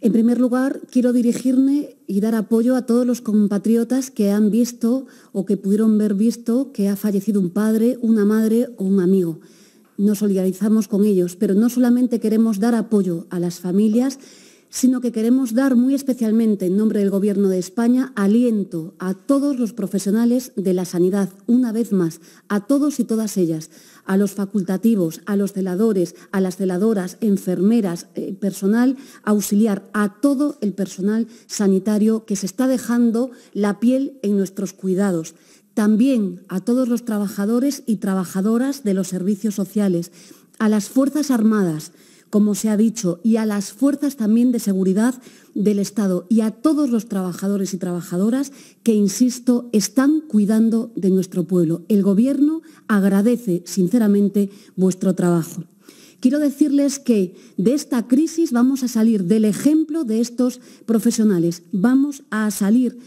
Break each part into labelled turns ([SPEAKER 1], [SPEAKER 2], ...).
[SPEAKER 1] En primer lugar, quiero dirigirme y dar apoyo a todos los compatriotas que han visto o que pudieron ver visto que ha fallecido un padre, una madre o un amigo. Nos solidarizamos con ellos, pero no solamente queremos dar apoyo a las familias, sino que queremos dar muy especialmente, en nombre del Gobierno de España, aliento a todos los profesionales de la sanidad, una vez más, a todos y todas ellas, a los facultativos, a los celadores, a las celadoras, enfermeras, eh, personal auxiliar, a todo el personal sanitario que se está dejando la piel en nuestros cuidados. También a todos los trabajadores y trabajadoras de los servicios sociales, a las Fuerzas Armadas, como se ha dicho, y a las fuerzas también de seguridad del Estado y a todos los trabajadores y trabajadoras que, insisto, están cuidando de nuestro pueblo. El Gobierno agradece sinceramente vuestro trabajo. Quiero decirles que de esta crisis vamos a salir del ejemplo de estos profesionales. Vamos a salir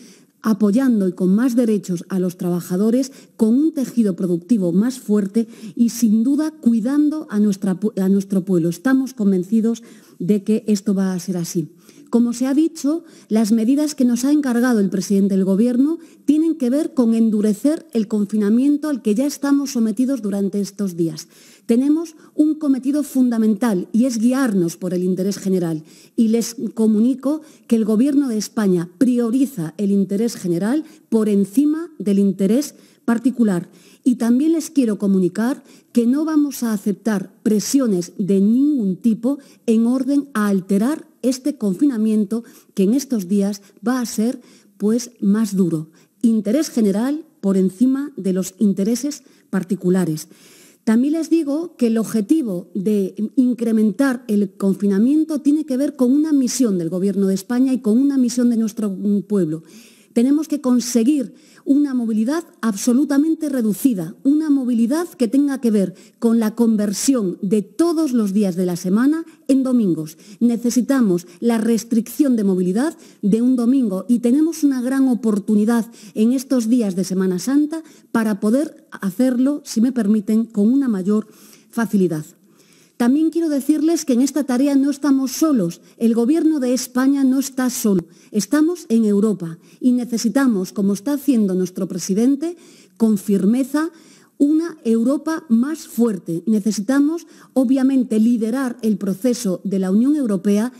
[SPEAKER 1] apoyando y con más derechos a los trabajadores, con un tejido productivo más fuerte y sin duda cuidando a, nuestro pueblo. Estamos convencidos de que esto va a ser así. Como se ha dicho, las medidas que nos ha encargado el presidente del Gobierno tienen que ver con endurecer el confinamiento al que ya estamos sometidos durante estos días. Tenemos un cometido fundamental y es guiarnos por el interés general. Y les comunico que el Gobierno de España prioriza el interés general por encima del interés particular. Y también les quiero comunicar que no vamos a aceptar presiones de ningún tipo en orden a alterar este confinamiento que en estos días va a ser pues más duro. Interés general por encima de los intereses particulares. También les digo que el objetivo de incrementar el confinamiento tiene que ver con una misión del Gobierno de España y con una misión de nuestro pueblo, tenemos que conseguir una movilidad absolutamente reducida, una movilidad que tenga que ver con la conversión de todos los días de la semana en domingos. Necesitamos la restricción de movilidad de un domingo y tenemos una gran oportunidad en estos días de Semana Santa para poder hacerlo, si me permiten, con una mayor facilidad. También quiero decirles que en esta tarea no estamos solos. El Gobierno de España no está solo. Estamos en Europa y necesitamos, como está haciendo nuestro presidente, con firmeza, una Europa más fuerte. Necesitamos, obviamente, liderar el proceso de la Unión Europea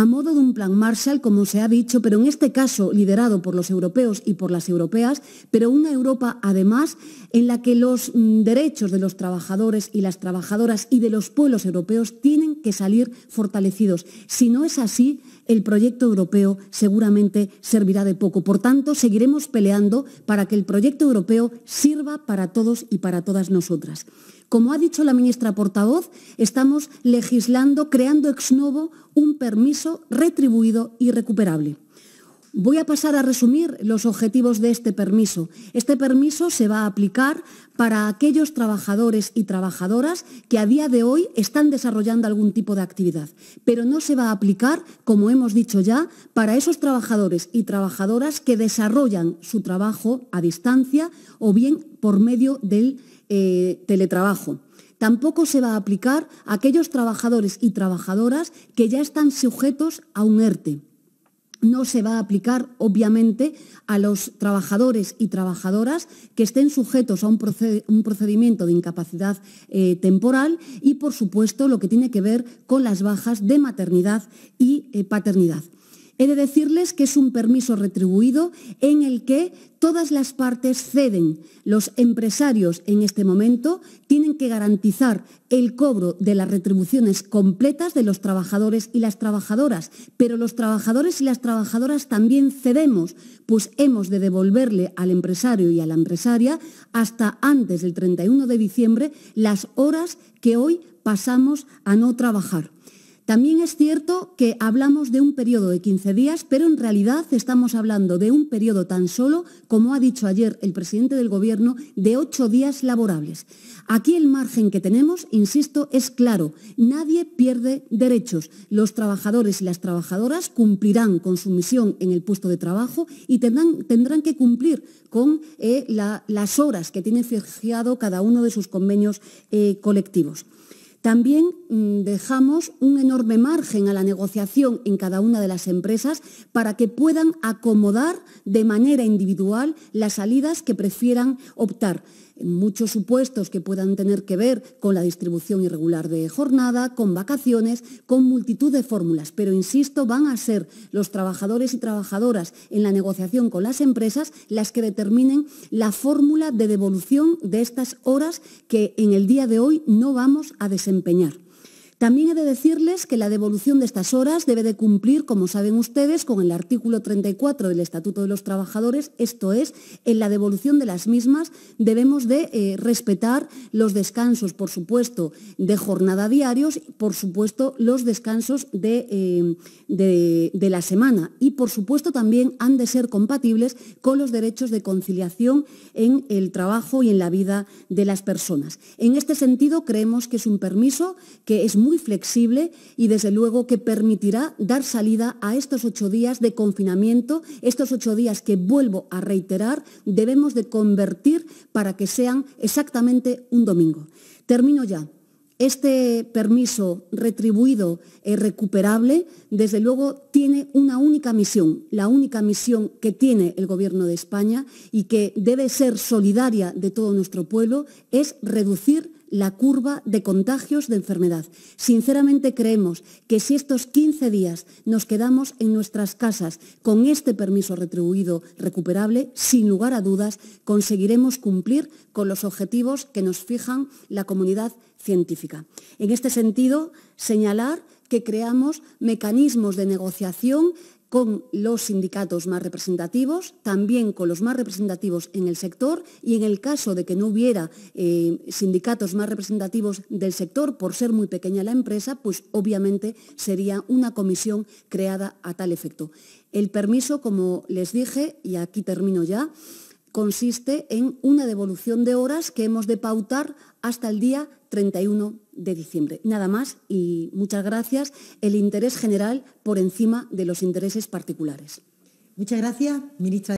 [SPEAKER 1] a modo de un plan Marshall, como se ha dicho, pero en este caso liderado por los europeos y por las europeas, pero una Europa además en la que los mm, derechos de los trabajadores y las trabajadoras y de los pueblos europeos tienen que salir fortalecidos. Si no es así, el proyecto europeo seguramente servirá de poco. Por tanto, seguiremos peleando para que el proyecto europeo sirva para todos y para todas nosotras. Como ha dicho la ministra portavoz, estamos legislando, creando ex novo un permiso retribuido y recuperable. Voy a pasar a resumir los objetivos de este permiso. Este permiso se va a aplicar para aquellos trabajadores y trabajadoras que a día de hoy están desarrollando algún tipo de actividad, pero no se va a aplicar, como hemos dicho ya, para esos trabajadores y trabajadoras que desarrollan su trabajo a distancia o bien por medio del eh, teletrabajo. Tampoco se va a aplicar a aquellos trabajadores y trabajadoras que ya están sujetos a un ERTE. No se va a aplicar, obviamente, a los trabajadores y trabajadoras que estén sujetos a un, procedimiento de incapacidad eh, temporal y, por supuesto, lo que tiene que ver con las bajas de maternidad y eh, paternidad. He de decirles que es un permiso retribuido en el que todas las partes ceden. Los empresarios en este momento tienen que garantizar el cobro de las retribuciones completas de los trabajadores y las trabajadoras, pero los trabajadores y las trabajadoras también cedemos, pues hemos de devolverle al empresario y a la empresaria hasta antes del 31 de diciembre las horas que hoy pasamos a no trabajar. También es cierto que hablamos de un periodo de 15 días, pero en realidad estamos hablando de un periodo tan solo, como ha dicho ayer el presidente del Gobierno, de ocho días laborables. Aquí el margen que tenemos, insisto, es claro. Nadie pierde derechos. Los trabajadores y las trabajadoras cumplirán con su misión en el puesto de trabajo y tendrán, tendrán que cumplir con eh, las horas que tiene fijado cada uno de sus convenios eh, colectivos. También mm, dejamos un enorme margen a la negociación en cada una de las empresas para que puedan acomodar de manera individual las salidas que prefieran optar muchos supuestos que puedan tener que ver con la distribución irregular de jornada, con vacaciones, con multitud de fórmulas. Pero, insisto, van a ser los trabajadores y trabajadoras en la negociación con las empresas las que determinen la fórmula de devolución de estas horas que en el día de hoy no vamos a desempeñar. También he de decirles que la devolución de estas horas debe de cumplir, como saben ustedes, con el artículo 34 del Estatuto de los Trabajadores, esto es, en la devolución de las mismas debemos de eh, respetar los descansos, por supuesto, de jornada diarios, por supuesto, los descansos de, eh, de, de la semana y, por supuesto, también han de ser compatibles con los derechos de conciliación en el trabajo y en la vida de las personas. En este sentido, creemos que es un permiso que es muy muy flexible y desde luego que permitirá dar salida a estos ocho días de confinamiento, estos ocho días que vuelvo a reiterar, debemos de convertir para que sean exactamente un domingo. Termino ya. Este permiso retribuido y eh, recuperable, desde luego, tiene una única misión, la única misión que tiene el Gobierno de España y que debe ser solidaria de todo nuestro pueblo, es reducir la curva de contagios de enfermedad. Sinceramente creemos que si estos 15 días nos quedamos en nuestras casas con este permiso retribuido recuperable, sin lugar a dudas conseguiremos cumplir con los objetivos que nos fijan la comunidad científica. En este sentido, señalar que creamos mecanismos de negociación con los sindicatos más representativos, también con los más representativos en el sector y en el caso de que no hubiera eh, sindicatos más representativos del sector por ser muy pequeña la empresa, pues obviamente sería una comisión creada a tal efecto. El permiso, como les dije, y aquí termino ya, consiste en una devolución de horas que hemos de pautar hasta el día 31 de diciembre. Nada más y muchas gracias. El interés general por encima de los intereses particulares. Muchas gracias, ministra.